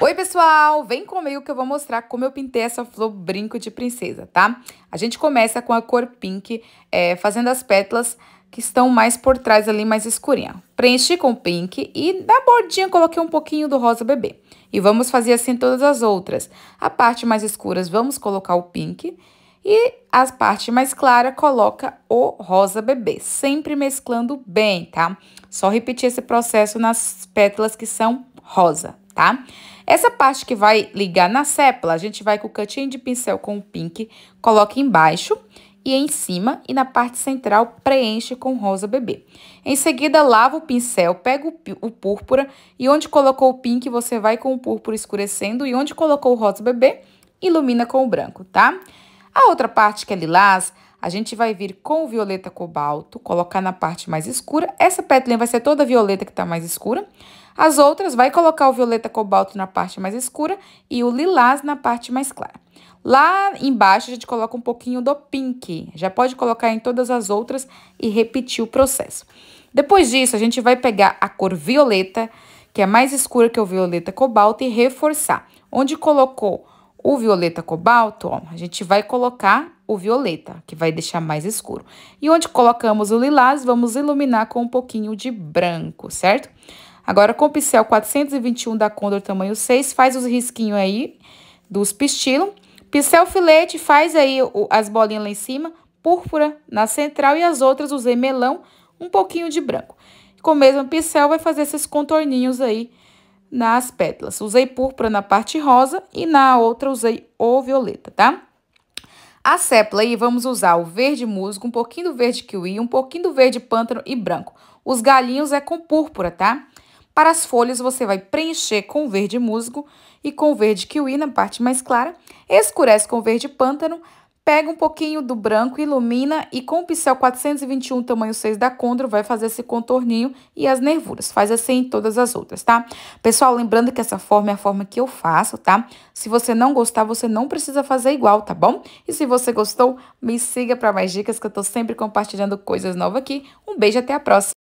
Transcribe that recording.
Oi, pessoal! Vem comigo que eu vou mostrar como eu pintei essa flor brinco de princesa, tá? A gente começa com a cor pink, é, fazendo as pétalas que estão mais por trás ali, mais escurinha. Preenchi com pink e na bordinha coloquei um pouquinho do rosa bebê. E vamos fazer assim todas as outras. A parte mais escuras vamos colocar o pink e a parte mais clara coloca o rosa bebê, sempre mesclando bem, tá? Só repetir esse processo nas pétalas que são rosa tá? Essa parte que vai ligar na sépala, a gente vai com o cantinho de pincel com o pink, coloca embaixo e em cima e na parte central preenche com rosa bebê. Em seguida, lava o pincel, pega o, o, púrpura e onde colocou o pink, você vai com o púrpura escurecendo e onde colocou o rosa bebê, ilumina com o branco, tá? A outra parte que é lilás, a gente vai vir com o violeta cobalto, colocar na parte mais escura. Essa petulinha vai ser toda violeta que tá mais escura. As outras vai colocar o violeta cobalto na parte mais escura e o lilás na parte mais clara. Lá embaixo, a gente coloca um pouquinho do pink. Já pode colocar em todas as outras e repetir o processo. Depois disso, a gente vai pegar a cor violeta, que é mais escura que o violeta cobalto, e reforçar. Onde colocou o violeta cobalto, ó, a gente vai colocar o violeta, que vai deixar mais escuro. E onde colocamos o lilás, vamos iluminar com um pouquinho de branco, certo? Agora, com o pincel 421 da Condor tamanho 6, faz os risquinhos aí dos pistilos. Pincel filete, faz aí as bolinhas lá em cima, púrpura na central e as outras usei melão, um pouquinho de branco. Com o mesmo pincel, vai fazer esses contorninhos aí nas pétalas. Usei púrpura na parte rosa e na outra usei o violeta, tá? A sépala aí, vamos usar o verde musgo, um pouquinho do verde kiwi, um pouquinho do verde pântano e branco. Os galinhos é com púrpura, tá? Para as folhas, você vai preencher com verde musgo e com verde kiwi na parte mais clara, escurece com verde pântano, Pega um pouquinho do branco, ilumina e com o pincel 421 tamanho 6 da Condro vai fazer esse contorninho e as nervuras. Faz assim em todas as outras, tá? Pessoal, lembrando que essa forma é a forma que eu faço, tá? Se você não gostar, você não precisa fazer igual, tá bom? E se você gostou, me siga para mais dicas que eu tô sempre compartilhando coisas novas aqui. Um beijo até a próxima!